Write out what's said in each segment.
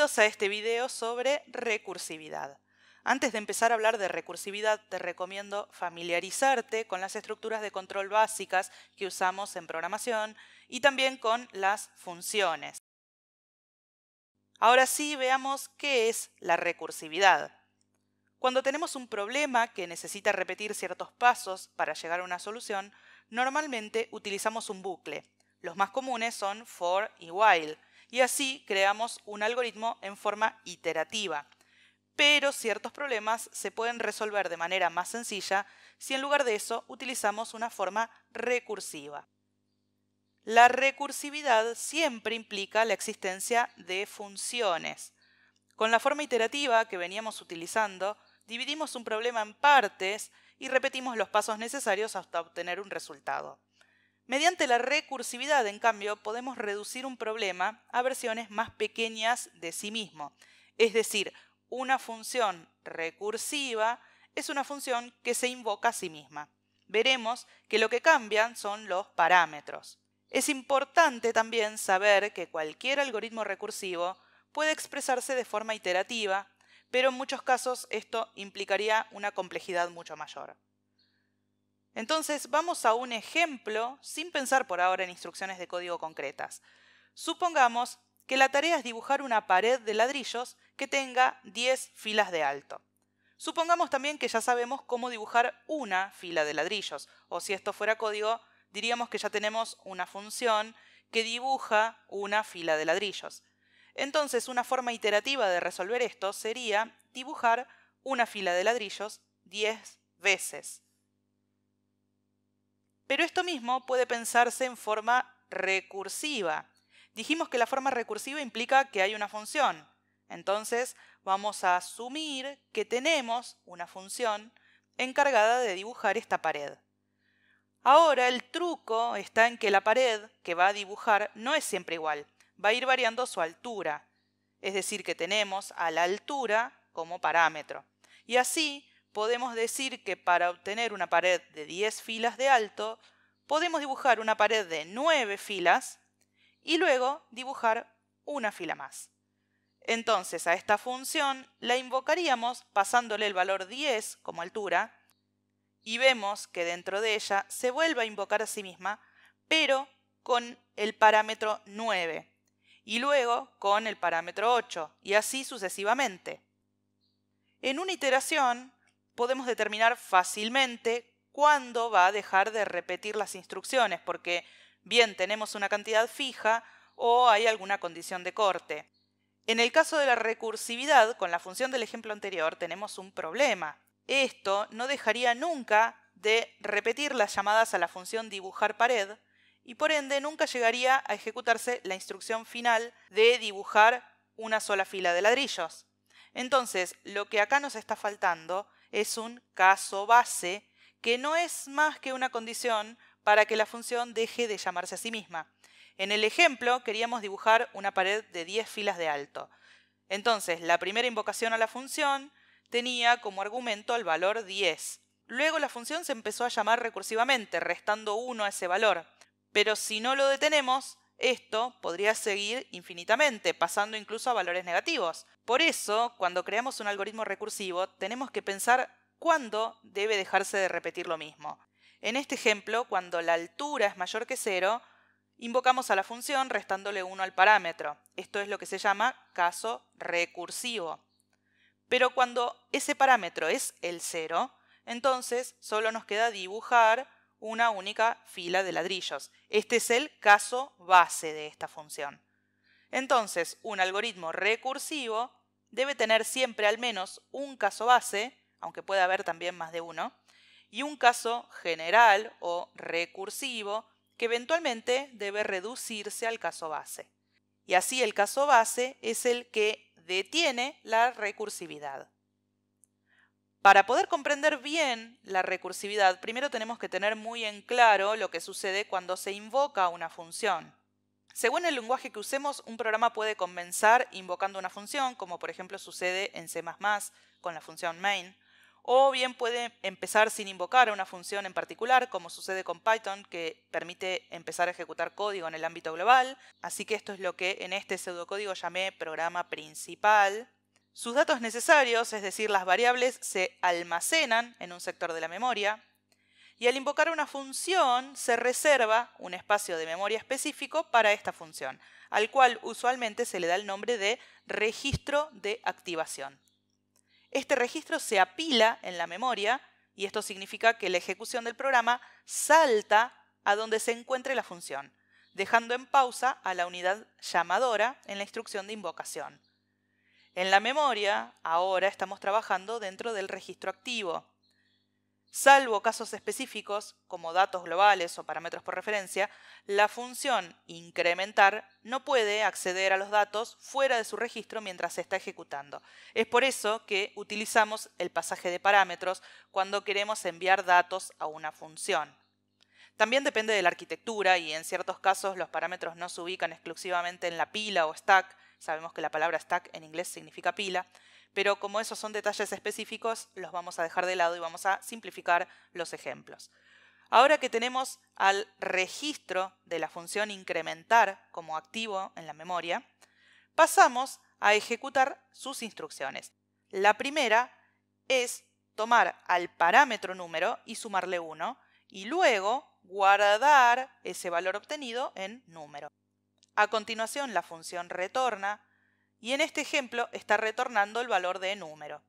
Bienvenidos a este video sobre recursividad. Antes de empezar a hablar de recursividad, te recomiendo familiarizarte con las estructuras de control básicas que usamos en programación y también con las funciones. Ahora sí, veamos qué es la recursividad. Cuando tenemos un problema que necesita repetir ciertos pasos para llegar a una solución, normalmente utilizamos un bucle. Los más comunes son for y while y así creamos un algoritmo en forma iterativa. Pero ciertos problemas se pueden resolver de manera más sencilla si en lugar de eso utilizamos una forma recursiva. La recursividad siempre implica la existencia de funciones. Con la forma iterativa que veníamos utilizando, dividimos un problema en partes y repetimos los pasos necesarios hasta obtener un resultado. Mediante la recursividad, en cambio, podemos reducir un problema a versiones más pequeñas de sí mismo. Es decir, una función recursiva es una función que se invoca a sí misma. Veremos que lo que cambian son los parámetros. Es importante también saber que cualquier algoritmo recursivo puede expresarse de forma iterativa, pero en muchos casos esto implicaría una complejidad mucho mayor. Entonces vamos a un ejemplo sin pensar por ahora en instrucciones de código concretas. Supongamos que la tarea es dibujar una pared de ladrillos que tenga 10 filas de alto. Supongamos también que ya sabemos cómo dibujar una fila de ladrillos, o si esto fuera código, diríamos que ya tenemos una función que dibuja una fila de ladrillos. Entonces, una forma iterativa de resolver esto sería dibujar una fila de ladrillos 10 veces. Pero esto mismo puede pensarse en forma recursiva. Dijimos que la forma recursiva implica que hay una función. Entonces vamos a asumir que tenemos una función encargada de dibujar esta pared. Ahora el truco está en que la pared que va a dibujar no es siempre igual, va a ir variando su altura, es decir, que tenemos a la altura como parámetro. Y así podemos decir que para obtener una pared de 10 filas de alto, podemos dibujar una pared de 9 filas y luego dibujar una fila más. Entonces a esta función la invocaríamos pasándole el valor 10 como altura y vemos que dentro de ella se vuelve a invocar a sí misma, pero con el parámetro 9 y luego con el parámetro 8 y así sucesivamente. En una iteración podemos determinar fácilmente cuándo va a dejar de repetir las instrucciones, porque bien tenemos una cantidad fija o hay alguna condición de corte. En el caso de la recursividad, con la función del ejemplo anterior, tenemos un problema. Esto no dejaría nunca de repetir las llamadas a la función dibujar pared y por ende nunca llegaría a ejecutarse la instrucción final de dibujar una sola fila de ladrillos. Entonces, lo que acá nos está faltando es un caso base que no es más que una condición para que la función deje de llamarse a sí misma. En el ejemplo queríamos dibujar una pared de 10 filas de alto. Entonces, la primera invocación a la función tenía como argumento el valor 10. Luego la función se empezó a llamar recursivamente, restando 1 a ese valor. Pero si no lo detenemos, esto podría seguir infinitamente, pasando incluso a valores negativos. Por eso, cuando creamos un algoritmo recursivo, tenemos que pensar cuándo debe dejarse de repetir lo mismo. En este ejemplo, cuando la altura es mayor que cero, invocamos a la función restándole 1 al parámetro. Esto es lo que se llama caso recursivo. Pero cuando ese parámetro es el 0, entonces solo nos queda dibujar una única fila de ladrillos. Este es el caso base de esta función. Entonces, un algoritmo recursivo debe tener siempre al menos un caso base, aunque pueda haber también más de uno, y un caso general o recursivo que eventualmente debe reducirse al caso base. Y así el caso base es el que detiene la recursividad. Para poder comprender bien la recursividad, primero tenemos que tener muy en claro lo que sucede cuando se invoca una función. Según el lenguaje que usemos, un programa puede comenzar invocando una función, como por ejemplo sucede en C++ con la función main, o bien puede empezar sin invocar a una función en particular, como sucede con Python, que permite empezar a ejecutar código en el ámbito global. Así que esto es lo que en este pseudocódigo llamé programa principal, sus datos necesarios, es decir, las variables, se almacenan en un sector de la memoria y al invocar una función se reserva un espacio de memoria específico para esta función, al cual usualmente se le da el nombre de registro de activación. Este registro se apila en la memoria y esto significa que la ejecución del programa salta a donde se encuentre la función, dejando en pausa a la unidad llamadora en la instrucción de invocación. En la memoria, ahora estamos trabajando dentro del registro activo. Salvo casos específicos, como datos globales o parámetros por referencia, la función incrementar no puede acceder a los datos fuera de su registro mientras se está ejecutando. Es por eso que utilizamos el pasaje de parámetros cuando queremos enviar datos a una función. También depende de la arquitectura y en ciertos casos los parámetros no se ubican exclusivamente en la pila o stack, Sabemos que la palabra stack en inglés significa pila, pero como esos son detalles específicos, los vamos a dejar de lado y vamos a simplificar los ejemplos. Ahora que tenemos al registro de la función incrementar como activo en la memoria, pasamos a ejecutar sus instrucciones. La primera es tomar al parámetro número y sumarle 1 y luego guardar ese valor obtenido en número. A continuación, la función retorna, y en este ejemplo está retornando el valor de número.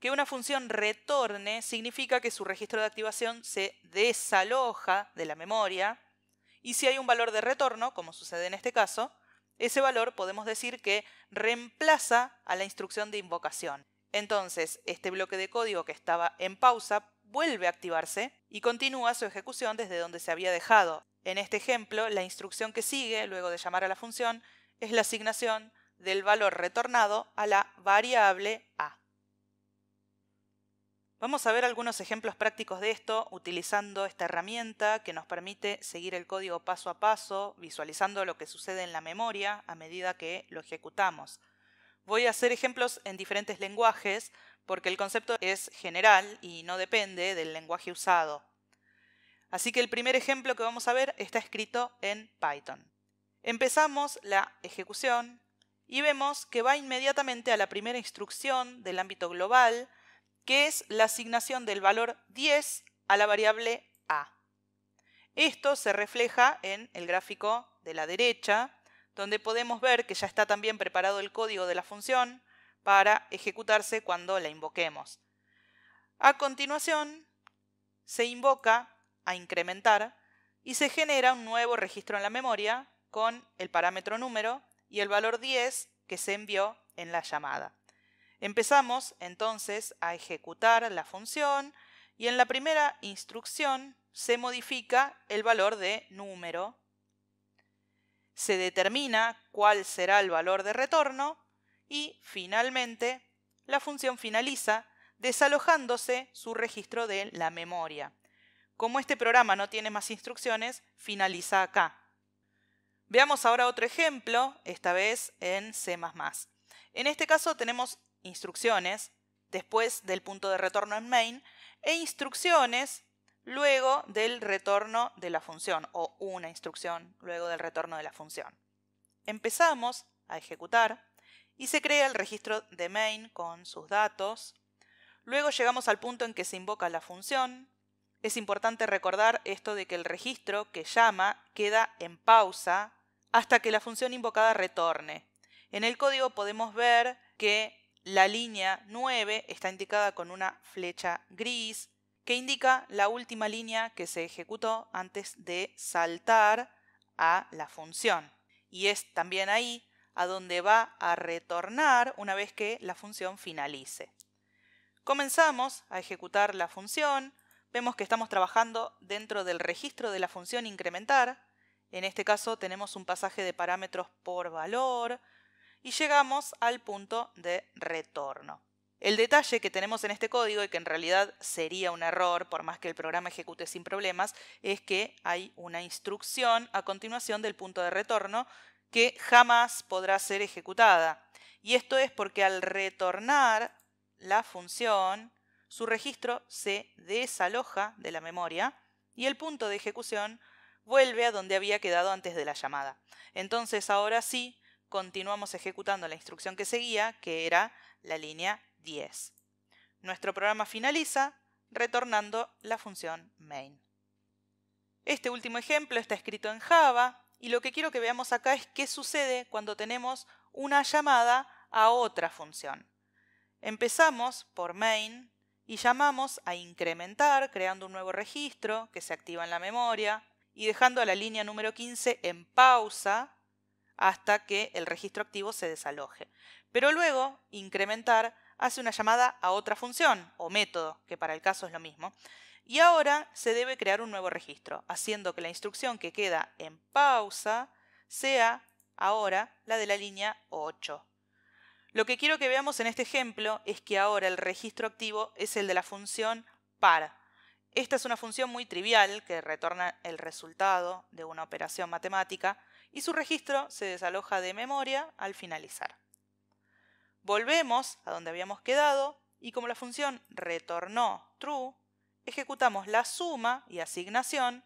Que una función retorne significa que su registro de activación se desaloja de la memoria, y si hay un valor de retorno, como sucede en este caso, ese valor podemos decir que reemplaza a la instrucción de invocación. Entonces, este bloque de código que estaba en pausa vuelve a activarse y continúa su ejecución desde donde se había dejado. En este ejemplo, la instrucción que sigue, luego de llamar a la función, es la asignación del valor retornado a la variable a. Vamos a ver algunos ejemplos prácticos de esto utilizando esta herramienta que nos permite seguir el código paso a paso, visualizando lo que sucede en la memoria a medida que lo ejecutamos. Voy a hacer ejemplos en diferentes lenguajes porque el concepto es general y no depende del lenguaje usado. Así que el primer ejemplo que vamos a ver está escrito en Python. Empezamos la ejecución y vemos que va inmediatamente a la primera instrucción del ámbito global, que es la asignación del valor 10 a la variable a. Esto se refleja en el gráfico de la derecha, donde podemos ver que ya está también preparado el código de la función para ejecutarse cuando la invoquemos. A continuación, se invoca incrementar y se genera un nuevo registro en la memoria con el parámetro número y el valor 10 que se envió en la llamada. Empezamos entonces a ejecutar la función y en la primera instrucción se modifica el valor de número. Se determina cuál será el valor de retorno y finalmente la función finaliza desalojándose su registro de la memoria. Como este programa no tiene más instrucciones, finaliza acá. Veamos ahora otro ejemplo, esta vez en C++. En este caso tenemos instrucciones después del punto de retorno en main e instrucciones luego del retorno de la función o una instrucción luego del retorno de la función. Empezamos a ejecutar y se crea el registro de main con sus datos. Luego llegamos al punto en que se invoca la función es importante recordar esto de que el registro que llama queda en pausa hasta que la función invocada retorne. En el código podemos ver que la línea 9 está indicada con una flecha gris que indica la última línea que se ejecutó antes de saltar a la función. Y es también ahí a donde va a retornar una vez que la función finalice. Comenzamos a ejecutar la función, vemos que estamos trabajando dentro del registro de la función incrementar. En este caso tenemos un pasaje de parámetros por valor y llegamos al punto de retorno. El detalle que tenemos en este código y que en realidad sería un error por más que el programa ejecute sin problemas es que hay una instrucción a continuación del punto de retorno que jamás podrá ser ejecutada. Y esto es porque al retornar la función su registro se desaloja de la memoria y el punto de ejecución vuelve a donde había quedado antes de la llamada. Entonces ahora sí, continuamos ejecutando la instrucción que seguía, que era la línea 10. Nuestro programa finaliza retornando la función main. Este último ejemplo está escrito en Java y lo que quiero que veamos acá es qué sucede cuando tenemos una llamada a otra función. Empezamos por main, y llamamos a incrementar creando un nuevo registro que se activa en la memoria y dejando a la línea número 15 en pausa hasta que el registro activo se desaloje. Pero luego, incrementar hace una llamada a otra función o método, que para el caso es lo mismo, y ahora se debe crear un nuevo registro, haciendo que la instrucción que queda en pausa sea ahora la de la línea 8. Lo que quiero que veamos en este ejemplo es que ahora el registro activo es el de la función par. Esta es una función muy trivial que retorna el resultado de una operación matemática y su registro se desaloja de memoria al finalizar. Volvemos a donde habíamos quedado y como la función retornó true, ejecutamos la suma y asignación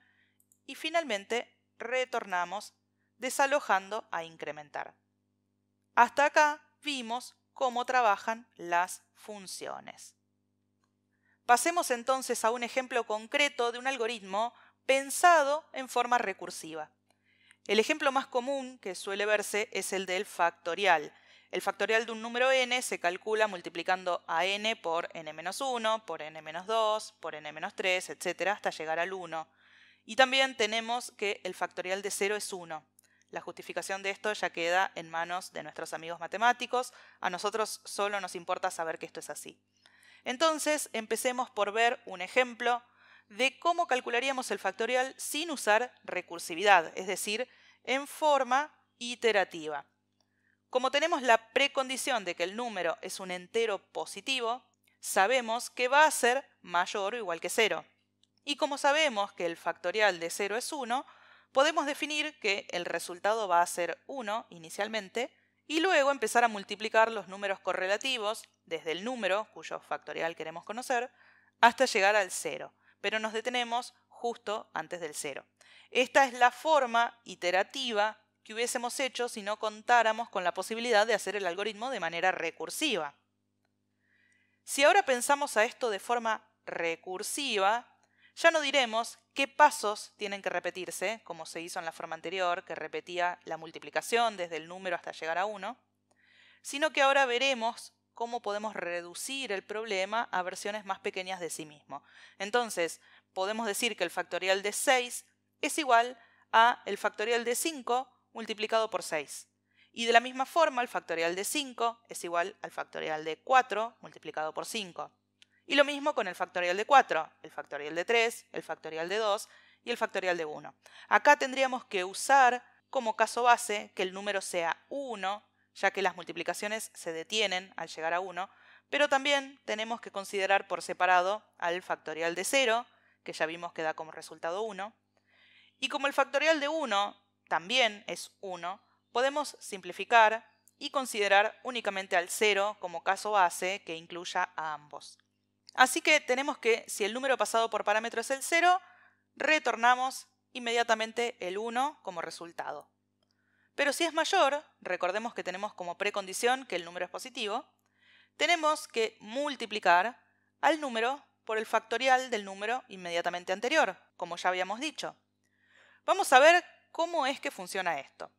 y finalmente retornamos desalojando a incrementar. Hasta acá vimos cómo trabajan las funciones. Pasemos entonces a un ejemplo concreto de un algoritmo pensado en forma recursiva. El ejemplo más común que suele verse es el del factorial. El factorial de un número n se calcula multiplicando a n por n-1, por n-2, por n-3, etc., hasta llegar al 1. Y también tenemos que el factorial de 0 es 1. La justificación de esto ya queda en manos de nuestros amigos matemáticos, a nosotros solo nos importa saber que esto es así. Entonces, empecemos por ver un ejemplo de cómo calcularíamos el factorial sin usar recursividad, es decir, en forma iterativa. Como tenemos la precondición de que el número es un entero positivo, sabemos que va a ser mayor o igual que 0. Y como sabemos que el factorial de 0 es 1, podemos definir que el resultado va a ser 1 inicialmente y luego empezar a multiplicar los números correlativos desde el número, cuyo factorial queremos conocer, hasta llegar al 0, pero nos detenemos justo antes del 0. Esta es la forma iterativa que hubiésemos hecho si no contáramos con la posibilidad de hacer el algoritmo de manera recursiva. Si ahora pensamos a esto de forma recursiva, ya no diremos qué pasos tienen que repetirse, como se hizo en la forma anterior, que repetía la multiplicación desde el número hasta llegar a 1, sino que ahora veremos cómo podemos reducir el problema a versiones más pequeñas de sí mismo. Entonces, podemos decir que el factorial de 6 es igual a el factorial de 5 multiplicado por 6. Y de la misma forma, el factorial de 5 es igual al factorial de 4 multiplicado por 5. Y lo mismo con el factorial de 4, el factorial de 3, el factorial de 2 y el factorial de 1. Acá tendríamos que usar como caso base que el número sea 1, ya que las multiplicaciones se detienen al llegar a 1, pero también tenemos que considerar por separado al factorial de 0, que ya vimos que da como resultado 1, y como el factorial de 1 también es 1, podemos simplificar y considerar únicamente al 0 como caso base que incluya a ambos. Así que tenemos que, si el número pasado por parámetro es el 0, retornamos inmediatamente el 1 como resultado. Pero si es mayor, recordemos que tenemos como precondición que el número es positivo, tenemos que multiplicar al número por el factorial del número inmediatamente anterior, como ya habíamos dicho. Vamos a ver cómo es que funciona esto.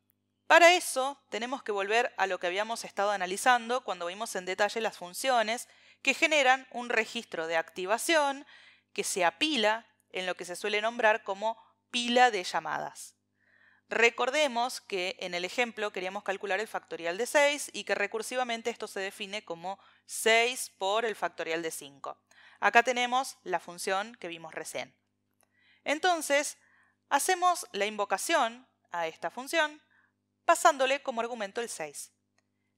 Para eso tenemos que volver a lo que habíamos estado analizando cuando vimos en detalle las funciones que generan un registro de activación que se apila en lo que se suele nombrar como pila de llamadas. Recordemos que en el ejemplo queríamos calcular el factorial de 6 y que recursivamente esto se define como 6 por el factorial de 5. Acá tenemos la función que vimos recién. Entonces, hacemos la invocación a esta función pasándole como argumento el 6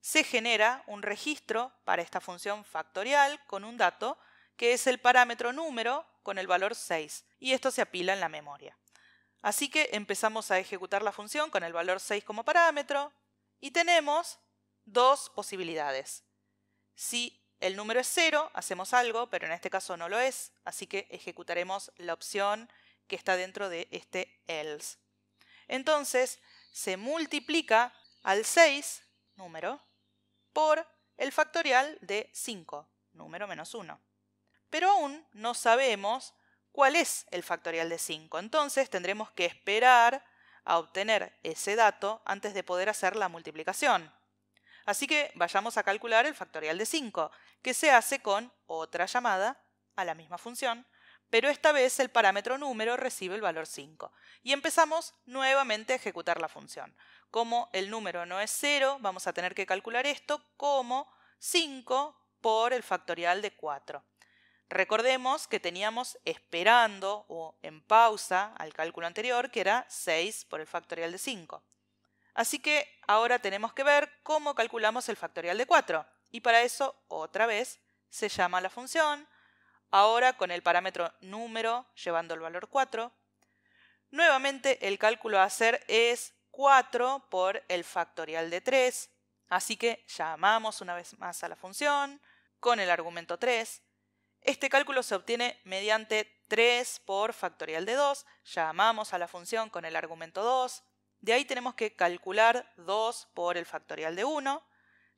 se genera un registro para esta función factorial con un dato que es el parámetro número con el valor 6 y esto se apila en la memoria. Así que empezamos a ejecutar la función con el valor 6 como parámetro y tenemos dos posibilidades. Si el número es 0, hacemos algo, pero en este caso no lo es, así que ejecutaremos la opción que está dentro de este else. Entonces, se multiplica al 6, número, por el factorial de 5, número menos 1. Pero aún no sabemos cuál es el factorial de 5, entonces tendremos que esperar a obtener ese dato antes de poder hacer la multiplicación. Así que vayamos a calcular el factorial de 5, que se hace con otra llamada a la misma función, pero esta vez el parámetro número recibe el valor 5 y empezamos nuevamente a ejecutar la función. Como el número no es 0, vamos a tener que calcular esto como 5 por el factorial de 4. Recordemos que teníamos esperando o en pausa al cálculo anterior que era 6 por el factorial de 5. Así que ahora tenemos que ver cómo calculamos el factorial de 4 y para eso otra vez se llama la función, ahora con el parámetro número llevando el valor 4. Nuevamente el cálculo a hacer es 4 por el factorial de 3, así que llamamos una vez más a la función con el argumento 3. Este cálculo se obtiene mediante 3 por factorial de 2, llamamos a la función con el argumento 2, de ahí tenemos que calcular 2 por el factorial de 1,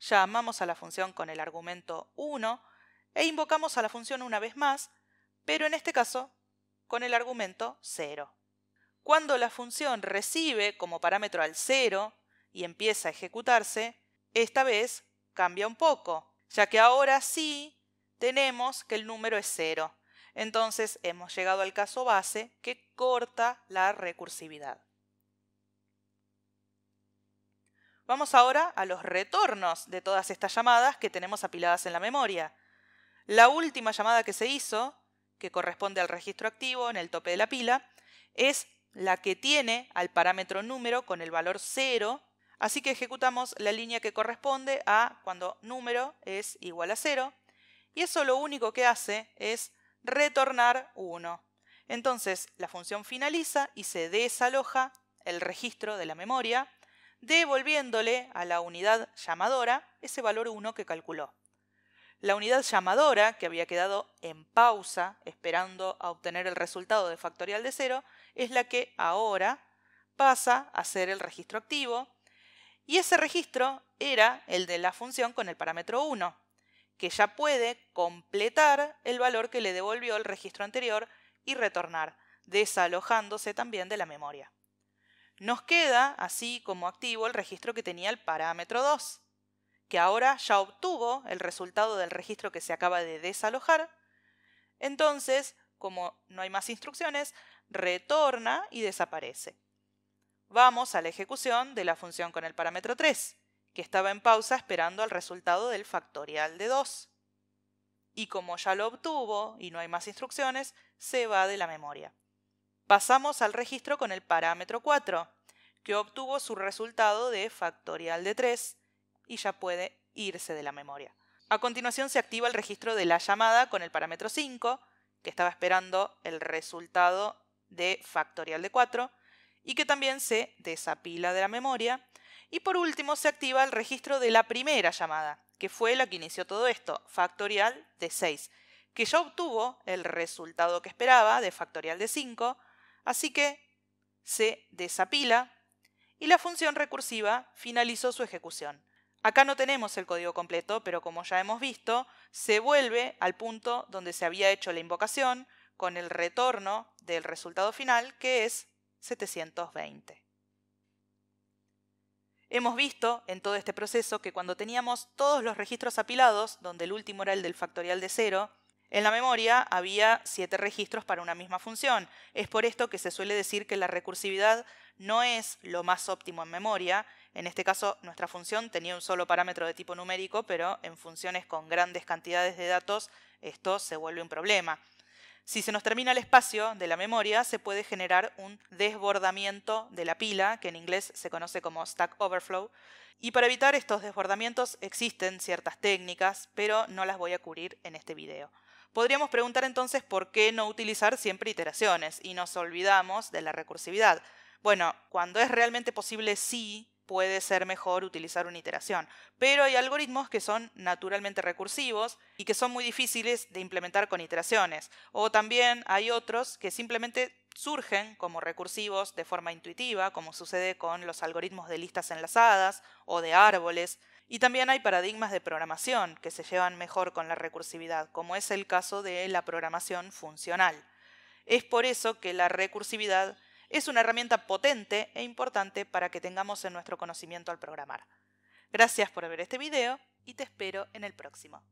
llamamos a la función con el argumento 1, e invocamos a la función una vez más, pero en este caso con el argumento 0. Cuando la función recibe como parámetro al 0 y empieza a ejecutarse, esta vez cambia un poco, ya que ahora sí tenemos que el número es 0. Entonces hemos llegado al caso base que corta la recursividad. Vamos ahora a los retornos de todas estas llamadas que tenemos apiladas en la memoria. La última llamada que se hizo, que corresponde al registro activo en el tope de la pila, es la que tiene al parámetro número con el valor 0, así que ejecutamos la línea que corresponde a cuando número es igual a 0, y eso lo único que hace es retornar 1. Entonces la función finaliza y se desaloja el registro de la memoria, devolviéndole a la unidad llamadora ese valor 1 que calculó. La unidad llamadora, que había quedado en pausa esperando a obtener el resultado de factorial de cero, es la que ahora pasa a ser el registro activo y ese registro era el de la función con el parámetro 1, que ya puede completar el valor que le devolvió el registro anterior y retornar, desalojándose también de la memoria. Nos queda así como activo el registro que tenía el parámetro 2, que ahora ya obtuvo el resultado del registro que se acaba de desalojar. Entonces, como no hay más instrucciones, retorna y desaparece. Vamos a la ejecución de la función con el parámetro 3, que estaba en pausa esperando al resultado del factorial de 2. Y como ya lo obtuvo y no hay más instrucciones, se va de la memoria. Pasamos al registro con el parámetro 4, que obtuvo su resultado de factorial de 3 y ya puede irse de la memoria. A continuación se activa el registro de la llamada con el parámetro 5, que estaba esperando el resultado de factorial de 4, y que también se desapila de la memoria. Y por último se activa el registro de la primera llamada, que fue la que inició todo esto, factorial de 6, que ya obtuvo el resultado que esperaba de factorial de 5, así que se desapila y la función recursiva finalizó su ejecución. Acá no tenemos el código completo, pero como ya hemos visto, se vuelve al punto donde se había hecho la invocación con el retorno del resultado final, que es 720. Hemos visto en todo este proceso que cuando teníamos todos los registros apilados, donde el último era el del factorial de cero, en la memoria había siete registros para una misma función. Es por esto que se suele decir que la recursividad no es lo más óptimo en memoria, en este caso, nuestra función tenía un solo parámetro de tipo numérico, pero en funciones con grandes cantidades de datos esto se vuelve un problema. Si se nos termina el espacio de la memoria, se puede generar un desbordamiento de la pila, que en inglés se conoce como stack overflow, y para evitar estos desbordamientos existen ciertas técnicas, pero no las voy a cubrir en este video. Podríamos preguntar entonces por qué no utilizar siempre iteraciones y nos olvidamos de la recursividad. Bueno, cuando es realmente posible sí, puede ser mejor utilizar una iteración. Pero hay algoritmos que son naturalmente recursivos y que son muy difíciles de implementar con iteraciones. O también hay otros que simplemente surgen como recursivos de forma intuitiva, como sucede con los algoritmos de listas enlazadas o de árboles. Y también hay paradigmas de programación que se llevan mejor con la recursividad, como es el caso de la programación funcional. Es por eso que la recursividad es una herramienta potente e importante para que tengamos en nuestro conocimiento al programar. Gracias por ver este video y te espero en el próximo.